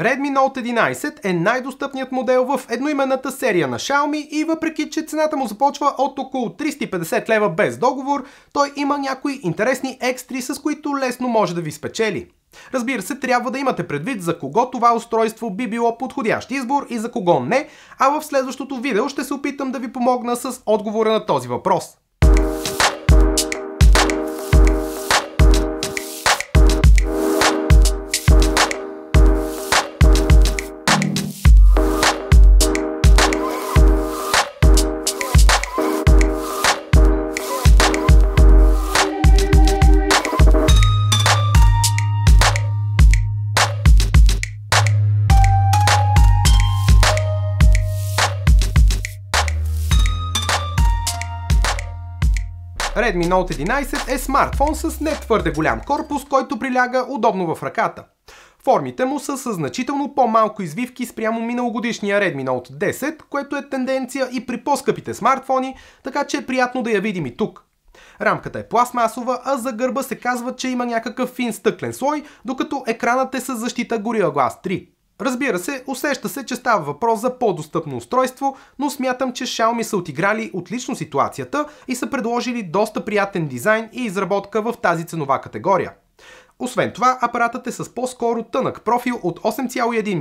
Redmi Note 11 е най-достъпният модел в едноименната серия на Xiaomi и въпреки, че цената му започва от около 350 лева без договор, той има някои интересни екстри, с които лесно може да ви спечели. Разбира се, трябва да имате предвид за кого това устройство би било подходящ избор и за кого не, а в следващото видео ще се опитам да ви помогна с отговора на този въпрос. Redmi Note 11 е смартфон с не твърде голям корпус, който приляга удобно в ръката. Формите му са с значително по-малко извивки спрямо миналогодишния Redmi Note 10, което е тенденция и при по-скъпите смартфони, така че е приятно да я видим и тук. Рамката е пластмасова, а за гърба се казва, че има някакъв фин стъклен слой, докато екранът е с защита Gorilla Glass 3. Разбира се, усеща се, че става въпрос за по-достъпно устройство, но смятам, че Xiaomi са отиграли отлично ситуацията и са предложили доста приятен дизайн и изработка в тази ценова категория. Освен това, апаратът е с по-скоро тънък профил от 8,1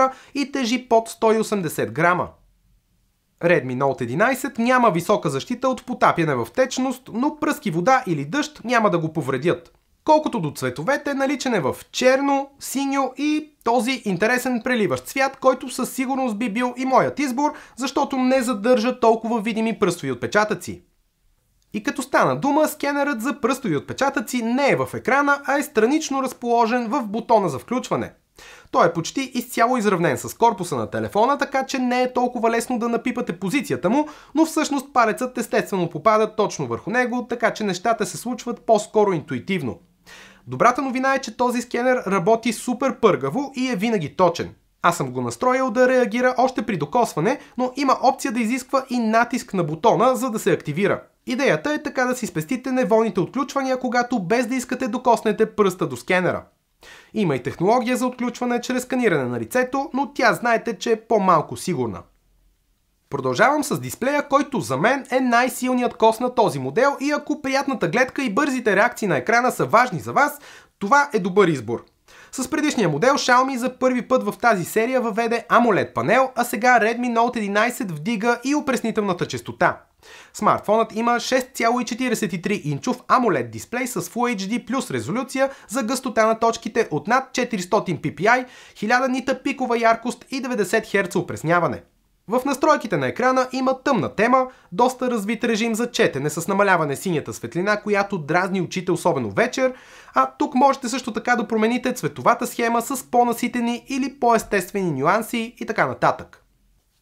мм и тежи под 180 грама. Redmi Note 11 няма висока защита от потапяне в течност, но пръски вода или дъжд няма да го повредят. Колкото до цветовете, наличен е в черно, синьо и този интересен преливащ цвят, който със сигурност би бил и моят избор, защото не задържа толкова видими пръстови отпечатъци. И като стана дума, скенерът за пръстови отпечатъци не е в екрана, а е странично разположен в бутона за включване. Той е почти изцяло изравнен с корпуса на телефона, така че не е толкова лесно да напипате позицията му, но всъщност палецът естествено попада точно върху него, така че нещата се случват по-скоро интуитивно. Добрата новина е, че този скенер работи супер пъргаво и е винаги точен. Аз съм го настроил да реагира още при докосване, но има опция да изисква и натиск на бутона, за да се активира. Идеята е така да си спестите неволните отключвания, когато без да искате докоснете пръста до скенера. Има и технология за отключване чрез сканиране на лицето, но тя знаете, че е по-малко сигурна. Продължавам с дисплея, който за мен е най-силният кост на този модел и ако приятната гледка и бързите реакции на екрана са важни за вас, това е добър избор. С предишния модел Xiaomi за първи път в тази серия въведе AMOLED панел, а сега Redmi Note 11 вдига и опреснителната частота. Смартфонът има 6,43 инчов AMOLED дисплей с Full HD плюс резолюция за гъстота на точките от над 400 ppi, 1000 нита пикова яркост и 90 Hz опресняване. В настройките на екрана има тъмна тема, доста развит режим за четене с намаляване синята светлина, която дразни очите особено вечер, а тук можете също така да промените цветовата схема с по-наситени или по-естествени нюанси и така нататък.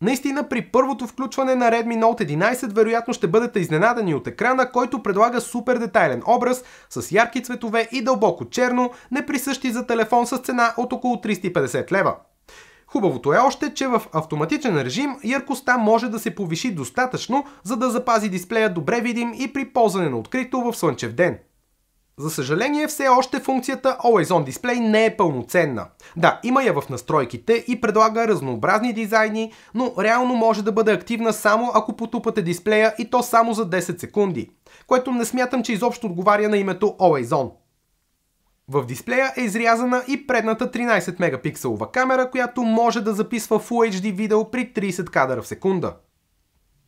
Наистина при първото включване на Redmi Note 11 вероятно ще бъдете изненадани от екрана, който предлага супер детайлен образ с ярки цветове и дълбоко черно, неприсъщи за телефон с цена от около 350 лева. Хубавото е още, че в автоматичен режим яркостта може да се повиши достатъчно, за да запази дисплея добре видим и при ползване на открито в слънчев ден. За съжаление, все още функцията Always On Display не е пълноценна. Да, има я в настройките и предлага разнообразни дизайни, но реално може да бъде активна само ако потупате дисплея и то само за 10 секунди, което не смятам, че изобщо отговаря на името Always On. В дисплея е изрязана и предната 13 мегапикселова камера, която може да записва Full HD видео при 30 кадра в секунда.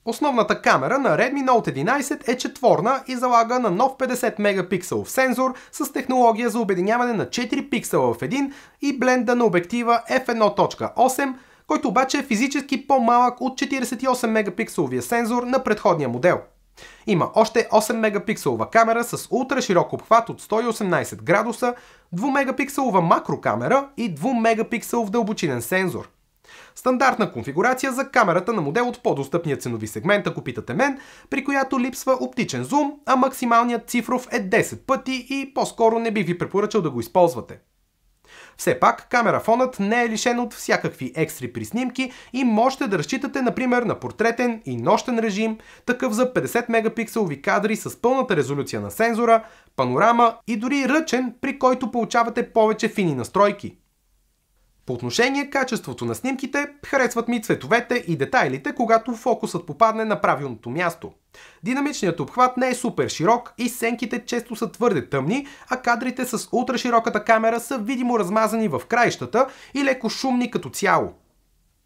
Основната камера на Redmi Note 11 е четворна и залага на нов 50 мегапикселов сензор с технология за обединяване на 4 пиксела в един и бленда на обектива f1.8, който обаче е физически по-малък от 48 мегапикселовия сензор на предходния модел. Има още 8 мегапикселова камера с ултра широк обхват от 118 градуса, 2 мегапикселова макрокамера и 2 мегапикселов дълбочинен сензор. Стандартна конфигурация за камерата на модел от по-достъпния ценови сегмент, ако питате мен, при която липсва оптичен зум, а максималният цифров е 10 пъти и по-скоро не би ви препоръчал да го използвате. Все пак, камерафонът не е лишен от всякакви екстри при снимки и можете да разчитате, например, на портретен и нощен режим, такъв за 50 мегапикселови кадри с пълната резолюция на сензора, панорама и дори ръчен, при който получавате повече фини настройки. По отношение качеството на снимките, харесват ми цветовете и детайлите, когато фокусът попадне на правилното място. Динамичният обхват не е супер широк и сенките често са твърде тъмни, а кадрите с ултрашироката камера са видимо размазани в краищата и леко шумни като цяло.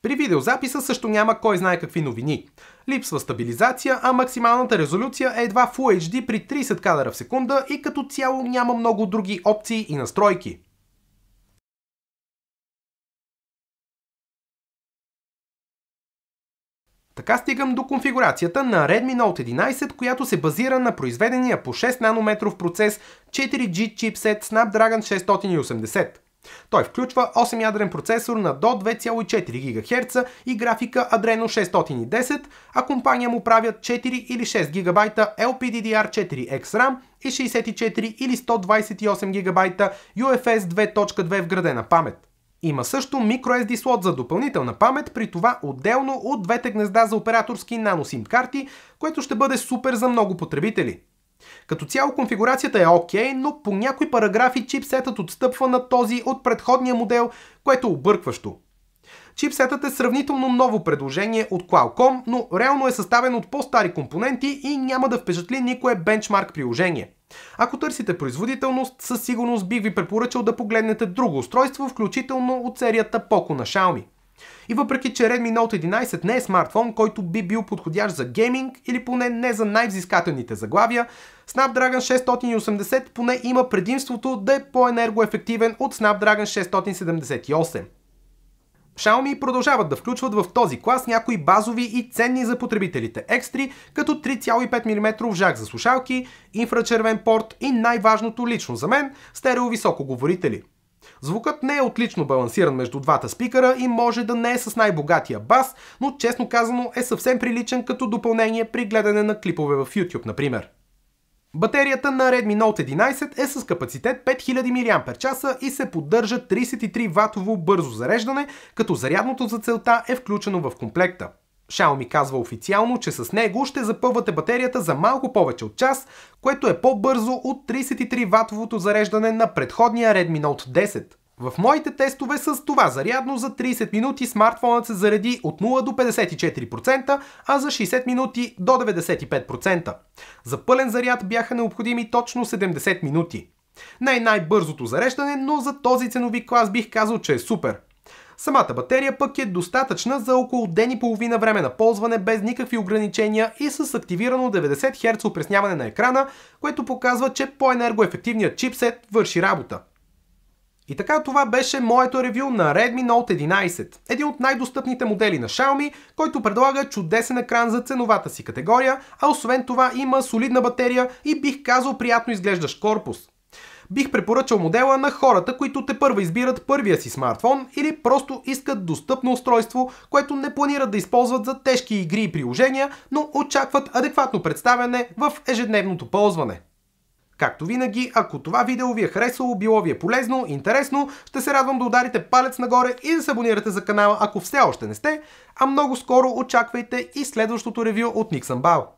При видеозаписа също няма кой знае какви новини. Липсва стабилизация, а максималната резолюция е едва Full HD при 30 кадра в секунда и като цяло няма много други опции и настройки. Така стигам до конфигурацията на Redmi Note 11, която се базира на произведения по 6 нанометров процес 4G чипсет Snapdragon 680. Той включва 8-ядрен процесор на до 2,4 ГГц и графика Adreno 610, а компания му правят 4 или 6 ГБ LPDDR4X RAM и 64 или 128 ГБ UFS 2.2 вградена памет. Има също microSD слот за допълнителна памет, при това отделно от двете гнезда за операторски nanoSIM карти, което ще бъде супер за много потребители. Като цяло конфигурацията е ОК, okay, но по някои параграфи чипсетът отстъпва на този от предходния модел, което е объркващо. Чипсетът е сравнително ново предложение от Qualcomm, но реално е съставен от по-стари компоненти и няма да впечатли никое бенчмарк приложение. Ако търсите производителност, със сигурност бих ви препоръчал да погледнете друго устройство, включително от серията Poco на Xiaomi. И въпреки, че Redmi Note 11 не е смартфон, който би бил подходящ за гейминг или поне не за най-взискателните заглавия, Snapdragon 680 поне има предимството да е по-енергоефективен от Snapdragon 678. Xiaomi продължават да включват в този клас някои базови и ценни за потребителите екстри, като 3,5 мм жак за слушалки, инфрачервен порт и най-важното лично за мен – стереовисокоговорители. Звукът не е отлично балансиран между двата спикъра и може да не е с най-богатия бас, но честно казано е съвсем приличен като допълнение при гледане на клипове в YouTube, например. Батерията на Redmi Note 11 е с капацитет 5000 мАч и се поддържа 33 ватово бързо зареждане, като зарядното за целта е включено в комплекта. Xiaomi казва официално, че с него ще запълвате батерията за малко повече от час, което е по-бързо от 33 ватовото зареждане на предходния Redmi Note 10. В моите тестове с това зарядно за 30 минути смартфонът се зареди от 0 до 54%, а за 60 минути до 95%. За пълен заряд бяха необходими точно 70 минути. Не е най-бързото зареждане, но за този ценови клас бих казал, че е супер. Самата батерия пък е достатъчна за около ден и половина време на ползване без никакви ограничения и с активирано 90 Hz опресняване на екрана, което показва, че по-енергоефективният чипсет върши работа. И така това беше моето ревю на Redmi Note 11, един от най-достъпните модели на Xiaomi, който предлага чудесен екран за ценовата си категория, а освен това има солидна батерия и бих казал приятно изглеждащ корпус. Бих препоръчал модела на хората, които те първа избират първия си смартфон или просто искат достъпно устройство, което не планират да използват за тежки игри и приложения, но очакват адекватно представяне в ежедневното ползване. Както винаги, ако това видео ви е харесало, било ви е полезно, интересно, ще се радвам да ударите палец нагоре и да се абонирате за канала, ако все още не сте, а много скоро очаквайте и следващото ревю от Никсън Бал.